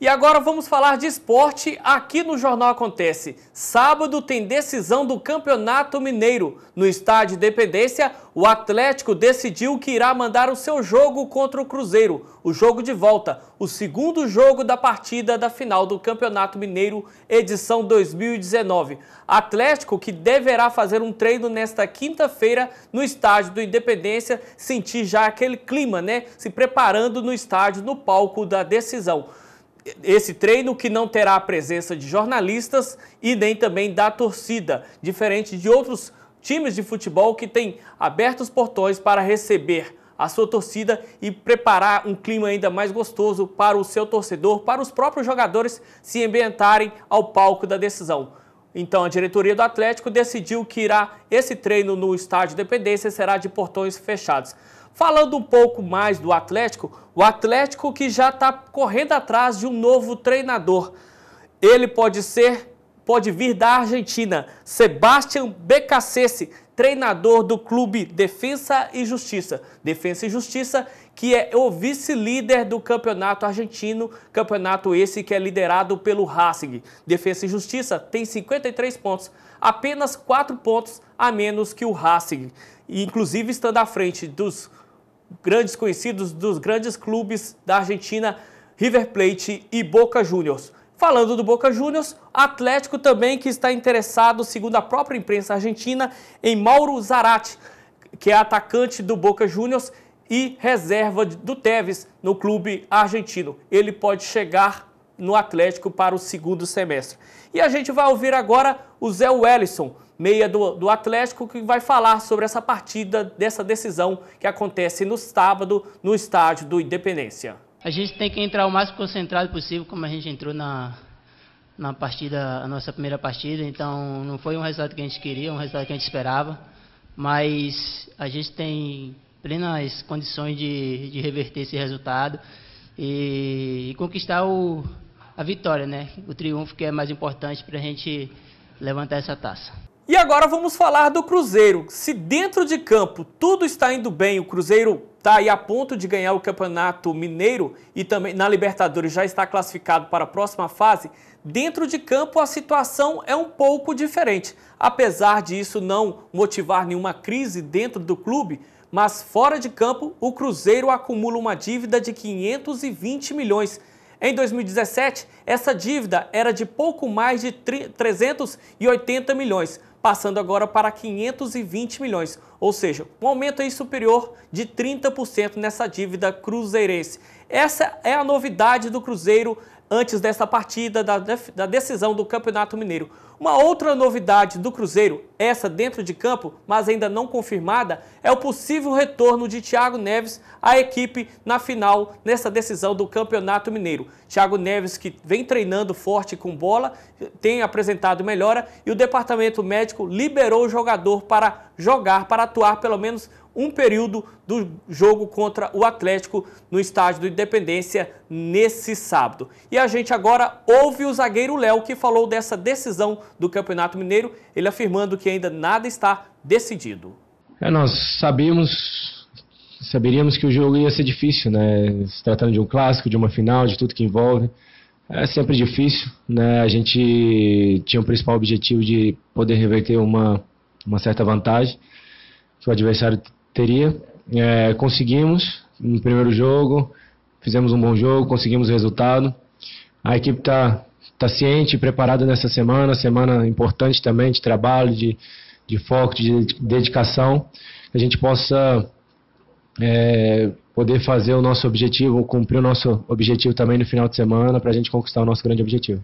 E agora vamos falar de esporte aqui no Jornal Acontece. Sábado tem decisão do Campeonato Mineiro. No estádio Independência, o Atlético decidiu que irá mandar o seu jogo contra o Cruzeiro, o jogo de volta, o segundo jogo da partida da final do Campeonato Mineiro, edição 2019. Atlético que deverá fazer um treino nesta quinta-feira no estádio do Independência, sentir já aquele clima, né? Se preparando no estádio, no palco da decisão esse treino que não terá a presença de jornalistas e nem também da torcida, diferente de outros times de futebol que têm abertos portões para receber a sua torcida e preparar um clima ainda mais gostoso para o seu torcedor, para os próprios jogadores se ambientarem ao palco da decisão. Então, a diretoria do Atlético decidiu que irá esse treino no estádio Dependência será de portões fechados. Falando um pouco mais do Atlético, o Atlético que já está correndo atrás de um novo treinador. Ele pode ser, pode vir da Argentina, Sebastian Becacese, treinador do clube Defensa e Justiça. Defensa e Justiça que é o vice-líder do campeonato argentino, campeonato esse que é liderado pelo Racing. Defesa e Justiça tem 53 pontos, apenas 4 pontos a menos que o Racing, inclusive estando à frente dos grandes conhecidos, dos grandes clubes da Argentina, River Plate e Boca Juniors. Falando do Boca Juniors, Atlético também que está interessado, segundo a própria imprensa argentina, em Mauro Zarate, que é atacante do Boca Juniors e reserva do Tevez no clube argentino. Ele pode chegar no Atlético para o segundo semestre. E a gente vai ouvir agora o Zé Wellison, meia do, do Atlético, que vai falar sobre essa partida, dessa decisão que acontece no sábado no estádio do Independência. A gente tem que entrar o mais concentrado possível, como a gente entrou na, na partida, a nossa primeira partida. Então, não foi um resultado que a gente queria, um resultado que a gente esperava. Mas a gente tem plenas condições de, de reverter esse resultado e, e conquistar o, a vitória, né? O triunfo que é mais importante para a gente levantar essa taça. E agora vamos falar do Cruzeiro. Se dentro de campo tudo está indo bem, o Cruzeiro está aí a ponto de ganhar o Campeonato Mineiro e também na Libertadores já está classificado para a próxima fase, dentro de campo a situação é um pouco diferente. Apesar disso não motivar nenhuma crise dentro do clube, mas fora de campo, o Cruzeiro acumula uma dívida de 520 milhões. Em 2017, essa dívida era de pouco mais de 380 milhões, passando agora para 520 milhões, ou seja, um aumento aí superior de 30% nessa dívida cruzeirense. Essa é a novidade do Cruzeiro antes dessa partida da, da decisão do Campeonato Mineiro. Uma outra novidade do Cruzeiro, essa dentro de campo, mas ainda não confirmada, é o possível retorno de Thiago Neves à equipe na final nessa decisão do Campeonato Mineiro. Thiago Neves, que vem treinando forte com bola, tem apresentado melhora e o departamento médico liberou o jogador para jogar, para atuar pelo menos um período do jogo contra o Atlético no estádio do Independência nesse sábado. E a gente agora ouve o zagueiro Léo que falou dessa decisão do Campeonato Mineiro, ele afirmando que ainda nada está decidido. É, nós sabíamos, saberíamos que o jogo ia ser difícil, né? Se tratando de um clássico, de uma final, de tudo que envolve. É sempre difícil, né? A gente tinha o principal objetivo de poder reverter uma, uma certa vantagem que o adversário teria. É, conseguimos no primeiro jogo, fizemos um bom jogo, conseguimos o resultado. A equipe está tá ciente, preparada nessa semana, semana importante também de trabalho, de, de foco, de dedicação, que a gente possa é, poder fazer o nosso objetivo, cumprir o nosso objetivo também no final de semana, para a gente conquistar o nosso grande objetivo.